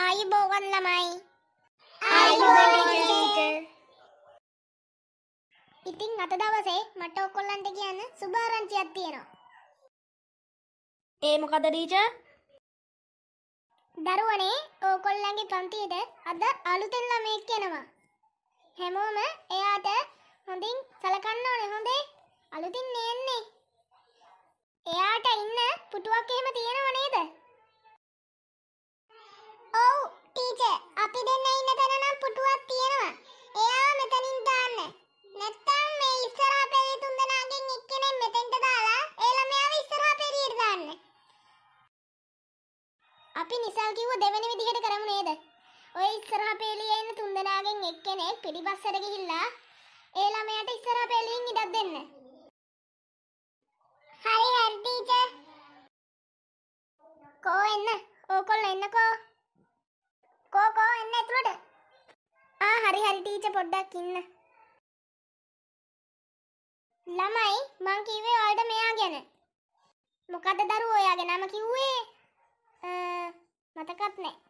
ආයුබෝවන් ළමයි ඉතින් අත දවසේ මට ඔකොල්ලන්ට කියන්න සුභාරංචියක් තියෙනවා ඒ මොකද ටීචර් දරුවනේ ඕකොල්ලන්ගේ පන්තියට අද අලුතෙන් ළමයෙක් එනවා හැමෝම එයාට හොඳින් සලකන්න ඕනේ හොඳේ අලුතින් එන්නේ එයාට ඉන්න පුටුවක් එහෙම තියෙනවනේ ඔය ඉස්සරහ පේලියේ ඉන්න තුන්දෙනාගෙන් එක්කෙනෙක් පිටිපස්සට ගිහිල්ලා ඒ ළමයාට ඉස්සරහ පේලියෙන් ඉඩක් දෙන්න. හරි හරි ටීචර්. කෝ එන්න. ඕකොල්ලෝ එන්නකෝ. කෝ කෝ එන්න එතුලට. ආ හරි හරි ටීචර් පොඩ්ඩක් ඉන්න. ළමයි මං කිව්වේ ඔයාලට මෙයා ගැන. මොකද්ද දරුවෝ ඔයා ගැනම කිව්වේ? අ මතකත් නැහැ.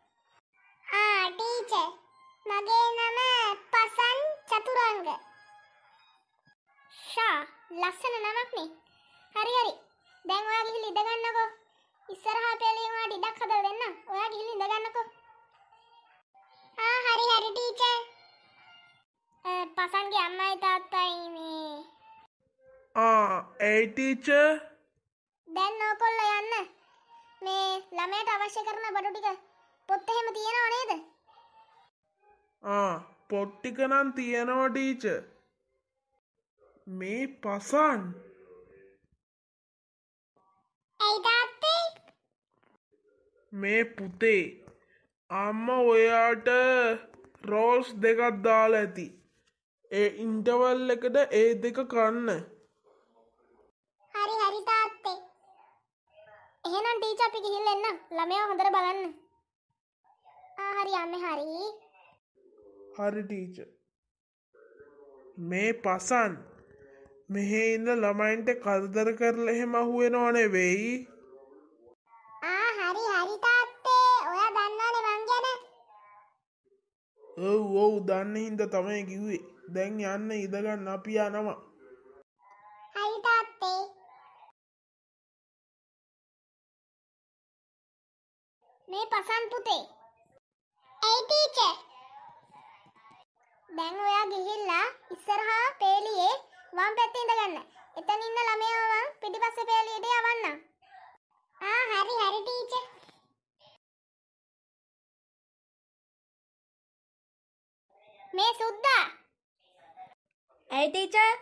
ආ ටීචර් මගේ නම පසන් චතුරංග. ෂා ලස්සන නමක් නේ. හරි හරි. දැන් ඔයා ගිහින් ඉඳ ගන්නකෝ. ඉස්සරහා පෙළේ ඔයාට ඉඩක් හදලා දෙන්නම්. ඔයා ගිහින් ඉඳ ගන්නකෝ. ආ හරි හරි ටීචර්. පසන්ගේ අම්මයි තාත්තයි මේ ආ ඒ ටීචර් දැන් ඕකොල්ලෝ යන්න. මේ ළමයට අවශ්‍ය කරන බඩු ටික පොත් එහෙම තියෙනව නේද? ආ පොත් ටික නම් තියෙනවා ටීචර්. මේ පසන්. ඇයි තාත්තේ? මේ පුතේ අම්මා ඔයාට රෝස් දෙකක් දාලා ඇති. ඒ ඉන්ටවල් එකට ඒ දෙක කන්න. හරි හරි තාත්තේ. එහෙනම් ටීචර් අපි ගිහින් එන්න. ළමයා හොඳට බලන්න. හරි අම්ම හරි හරිටීච මේ පසන් මෙහෙ ඉඳ ළමයින්ට කරදර කරල එහෙම අහුවෙන ඕනේ වෙයි හරි හරි තාත්තේ ඔය දන්නවනේ මං ගැන ඔව් ඔව් දන්න හින්දා තමයි කිව්වේ දැන් යන්න ඉඳගන්න අපි යනවා හරි තාත්තේ මේ පසන් පුතේ ඒ ටීචර්. දැන් ඔයා ගිහිල්ලා ඉස්සරහා පේලියේ වම් පැත්තේ ඉඳගන්න. එතන ඉන්න ළමයා මම පිටිපස්සේ පේලියට යවන්නම්. ආ හරි හරි ටීචර්. මේ සුද්දා. ඇයි ටීචර්?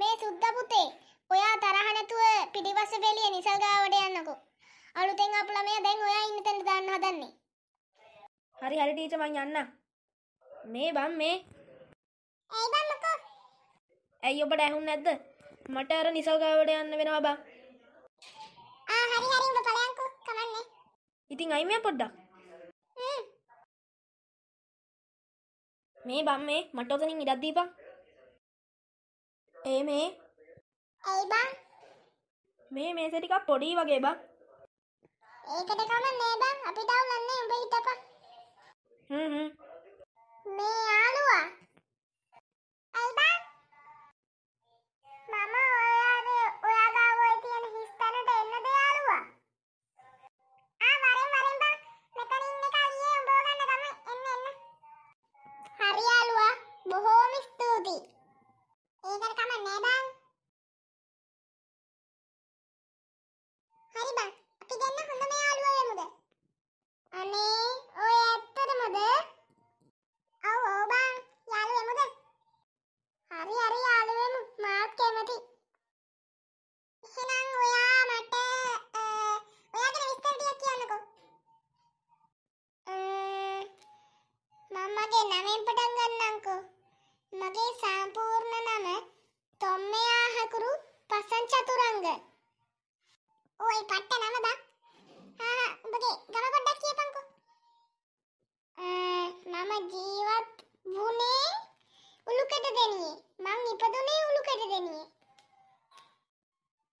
මේ සුද්දා පුතේ ඔයා තරහ නැතුව පිටිපස්සේ පේලිය නිසල් ගාවට යන්නකෝ. අලුතෙන් අප ළමයා දැන් ඔයා ඉන්න තැනට දාන්න හදන්නේ. හරි හරි ටීචර් මං යන්නම්. මේ බම් මේ. ඇයි බම් මොකෝ? ඇයි ඔබට ඇහුන්නේ නැද්ද? මට අර නිසල් ගාවට යන්න වෙනවා බං. ආ හරි හරි උඹ ඵලයන්කෝ කමන්නේ. ඉතින් අයි මෙයා පොඩ්ඩක්. මේ බම් මේ මට ඔතනින් ඉඩක් දීපන්. ඒ මේ. ඇයි බං? මේ මේසෙ ටිකක් පොඩි වගේ බං. ඒකට කමක් නෑ බං අපි ඩවුන්ලන්නේ උඹ හිටපන් හ්ම් හ්ම් මේ යාළුවා ಹಂಗ ಓಯ್ ಪಟ್ಟ ನಮದ ಹಾ ಬಗೆ ಗಮ ಕೊಡ್ಡಕ್ಕೆ ಪಂಕು ನಮ ಜೀವ ಬೂನೆ ಉಳುಕಟ್ಟದೇನಿಯೇ ಮಾಮ್ ನಿಪದೂನೆ ಉಳುಕಟ್ಟದೇನಿಯೇ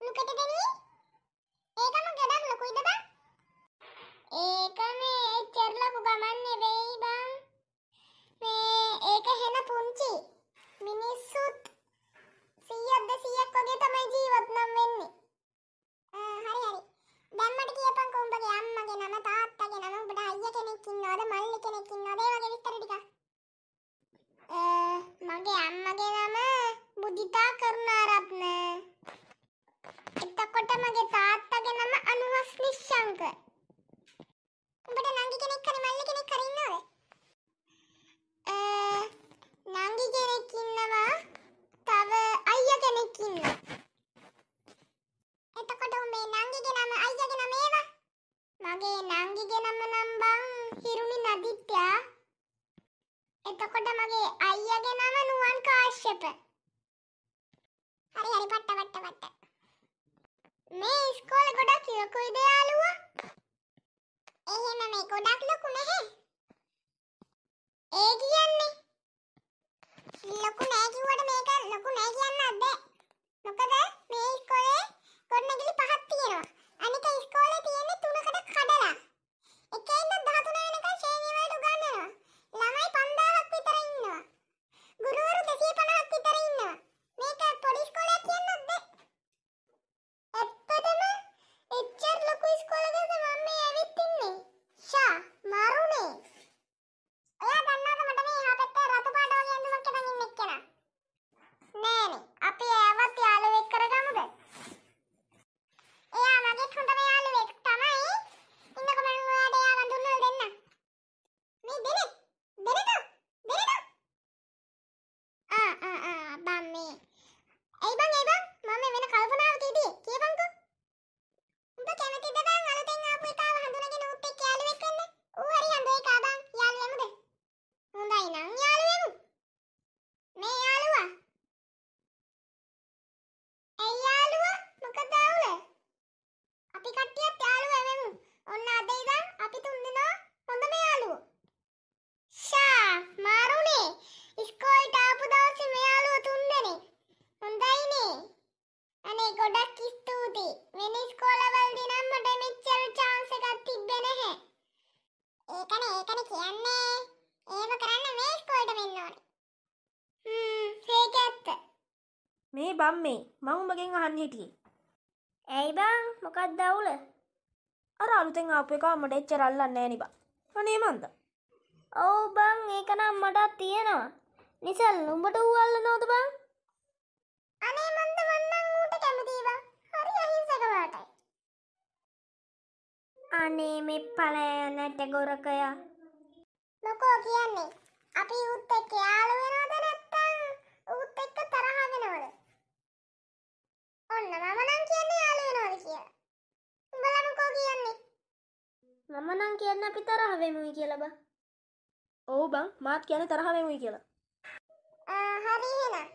ಉಳುಕಟ್ಟದೇನಿಯೇ கேட்பேன் හරි හරි පට්ට පට්ට පට්ට මේ ඉස්කෝල ගොඩක් ලොකුයි දයාලුවා එහෙම මේ ගොඩක් ලොකු නැහැ ඒ කියන්නේ ලොකු නැහැ කිව්වට මේක ලොකු නැහැ කියන්න බෑ මොකද මේ ඉස්කෝලේ ගොඩනැගිලි පහක් තියෙනවා අනික ඉස්කෝලේ මේ බම් මේ මං උඹගෙන් අහන්න හිටියේ. ඇයි බං මොකක්ද අවුල? අර අලුතෙන් ආපු එක මට එච්චර අල්ලන්නේ නෑ නේ බං. අනේ මන්ද? ඔව් බං ඒක නම් මටත් තියෙනවා. නිසල් උඹට ඌ අල්ලනවද බං? අනේ මන්ද මන්නම් ඌට කැමතියි බං. හරි අහිංසක වාටයි. අනේ මේ පළයනට ගොරකයා. මොකෝ කියන්නේ? අපි ඌත් එක්ක යාළු වෙනවද කියනවා මම නම් කියන්නේ යාළු වෙනවද කියලා. උඹලා මොකෝ කියන්නේ? මම නම් කියන්නේ අපි තරහ වෙමුයි කියලා බං. ඔව් බං මාත් කියන්නේ තරහ වෙමුයි කියලා. ආ හරි එහෙනම්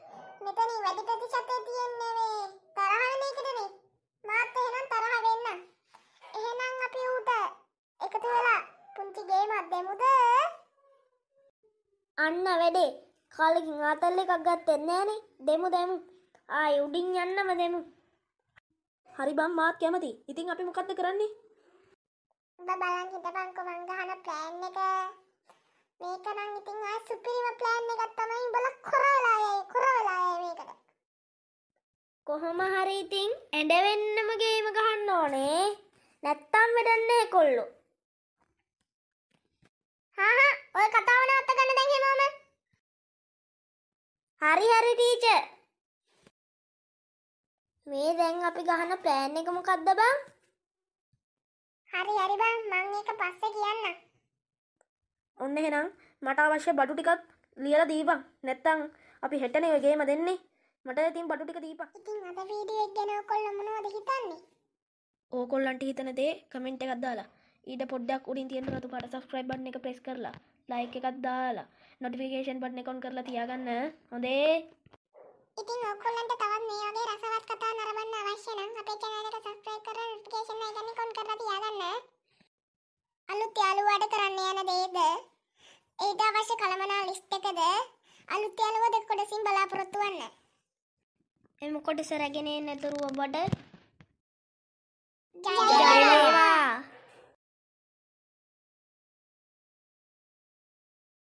මෙතන වැඩි ප්‍රතිශතය තියෙන්නේ මේ තරහ වෙන එකදනේ. මාත් එහෙනම් තරහ වෙන්න. එහෙනම් අපි ඌට එකතු වෙලා පුංචි ගේමක් දෙමුද? අන්න වැඩේ. කාලෙකින් ආතල් එකක් ගත්තේ නැහනේ. දෙමු දෙමු. ආයි උඩින් යන්නම දෙමු. හරි බං මාත් කැමති. ඉතින් අපි මොකද්ද කරන්නේ? උඹ බලන් හිටපන්කෝ මං ගහන ප්ලෑන් එක. මේක නම් ඉතින් ආයි සුපිරිම ප්ලෑන් එකක් තමයි උඹලා කරවලා යයි කරවලා යයි මේකට. කොහොම හරි ඉතින් ඇඬවෙන්නම ගේම ගහන්න ඕනේ. නැත්තම් වැඩන්නේ කොල්ලෝ. හා හා ඔය කතාව නවත්තගන්න දැන් හැමෝම. හරි හරි ටීචර්. මේ දැන් අපි ගහන ප්ලෑන් එක මොකක්ද බං? හරි හරි බං මං ඒක පස්සේ කියන්න. ඔන්න එහෙනම් මට අවශ්‍ය බඩු ටිකක් ලියලා දීපන්. නැත්තම් අපි හෙටනේ ඔය ගේම දෙන්නේ. මට ඉතින් බඩු ටික දීපන්. ඉතින් අද වීඩියෝ එක ගැන ඔයගොල්ලෝ මොනවද හිතන්නේ? ඕකොල්ලන්ට හිතන දේ කමෙන්ට් එකක් දාලා ඊට පොඩ්ඩක් උඩින් තියෙන රතු පාට subscribe button එක press කරලා like එකක් දාලා notification button එක on කරලා තියාගන්න. හොඳේ. ඉතින් ඔක්කොලන්ට තවත් මේ වගේ රසවත් කතා නරඹන්න අවශ්‍ය නම් අපේ channel එක subscribe කරලා notification එක ගන්න on කරලා තියාගන්න. අලුත් යාළුවාට කරන්න යන දේද ඊට අවශ්‍ය කලමනා ලිස්ට් එකද අලුත් යාළුවෝ දෙක කොටසින් බලාපොරොත්තු වෙන්න. එම කොටස රැගෙන එන තුරු ඔබට ජය වේවා.